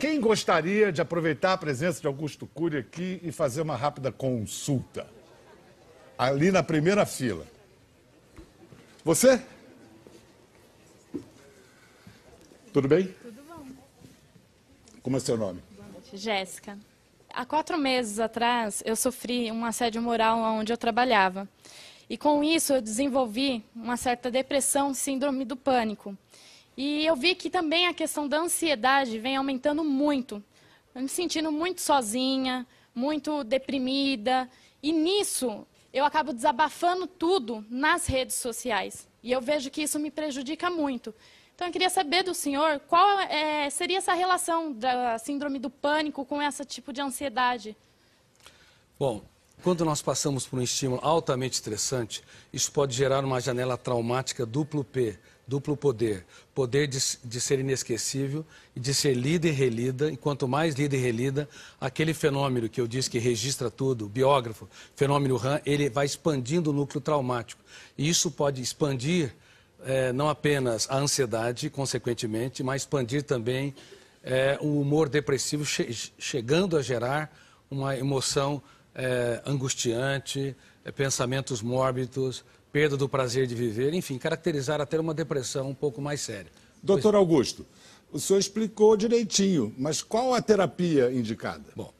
Quem gostaria de aproveitar a presença de Augusto Cury aqui e fazer uma rápida consulta? Ali na primeira fila. Você? Tudo bem? Tudo bom. Como é seu nome? Jéssica. Há quatro meses atrás, eu sofri um assédio moral onde eu trabalhava. E com isso, eu desenvolvi uma certa depressão, síndrome do pânico. E eu vi que também a questão da ansiedade vem aumentando muito. Eu me sentindo muito sozinha, muito deprimida. E nisso, eu acabo desabafando tudo nas redes sociais. E eu vejo que isso me prejudica muito. Então, eu queria saber do senhor qual é, seria essa relação da síndrome do pânico com esse tipo de ansiedade. Bom, quando nós passamos por um estímulo altamente estressante, isso pode gerar uma janela traumática duplo P, duplo poder. Poder de, de, ser inesquecível e de ser lida e relida. E quanto mais lida e relida, aquele fenômeno que eu disse que registra tudo, o biógrafo, fenômeno RAM, ele vai expandindo o núcleo traumático. E isso pode expandir é, não apenas a ansiedade, consequentemente, mas expandir também é, o humor depressivo, che chegando a gerar uma emoção é, angustiante, é, pensamentos mórbidos, perda do prazer de viver, enfim, caracterizar até uma depressão um pouco mais séria. Doutor pois... É. Augusto, o senhor explicou direitinho, mas qual a terapia indicada? Bom,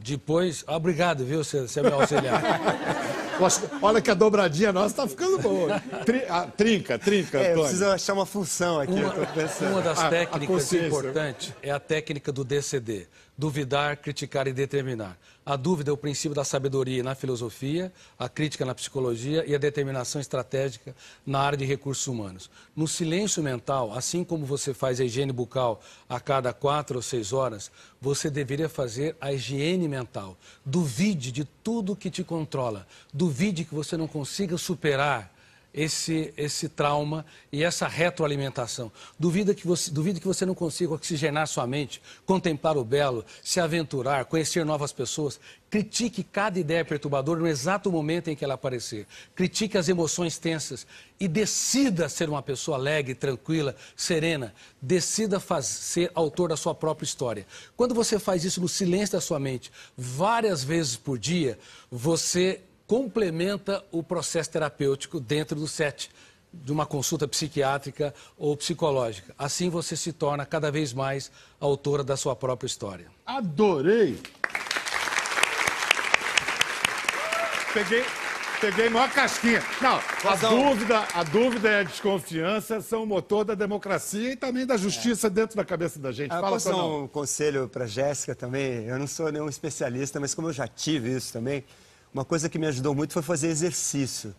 depois. Obrigado, viu, você, é me auxiliar. Olha que a dobradinha nossa tá ficando boa. Tri, ah, trinca, trinca, É, precisa achar uma função aqui. Uma, uma das ah, técnicas importantes é a técnica do DCD. Duvidar, criticar e determinar. A dúvida é o princípio da sabedoria na filosofia, a crítica na psicologia e a determinação estratégica na área de recursos humanos. No silêncio mental, assim como você faz a higiene bucal a cada quatro ou seis horas, você deveria fazer a higiene mental. Duvide de tudo que te controla. Duvide duvide que você não consiga superar esse, esse trauma e essa retroalimentação. Duvida que você, duvido que você não consiga oxigenar sua mente, contemplar o belo, se aventurar, conhecer novas pessoas. Critique cada ideia perturbadora no exato momento em que ela aparecer. Critique as emoções tensas e decida ser uma pessoa alegre, tranquila, serena. Decida ser autor da sua própria história. Quando você faz isso no silêncio da sua mente, várias vezes por dia, você complementa o processo terapêutico dentro do SET, de uma consulta psiquiátrica ou psicológica. Assim você se torna cada vez mais autora da sua própria história. Adorei! Peguei, Peguei maior casquinha. Não, a dúvida, a dúvida e a desconfiança são o motor da democracia e também da justiça é. dentro da cabeça da gente. Ah, Fala só um conselho para Jéssica também? Eu não sou nenhum especialista, mas como eu já tive isso também, uma coisa que me ajudou muito foi fazer exercício.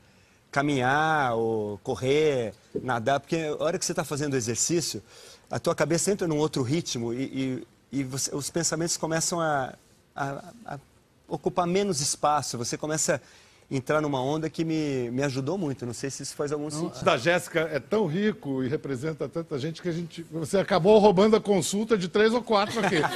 Caminhar ou correr, nadar, porque a hora que você está fazendo exercício, a tua cabeça entra num outro ritmo e, e, e você, os pensamentos começam a, a, a, ocupar menos espaço. Você começa a entrar numa onda que me, me ajudou muito. Não sei se isso faz algum sentido. Da Jéssica é tão rico e representa tanta gente que a gente, você acabou roubando a consulta de três ou quatro aqui.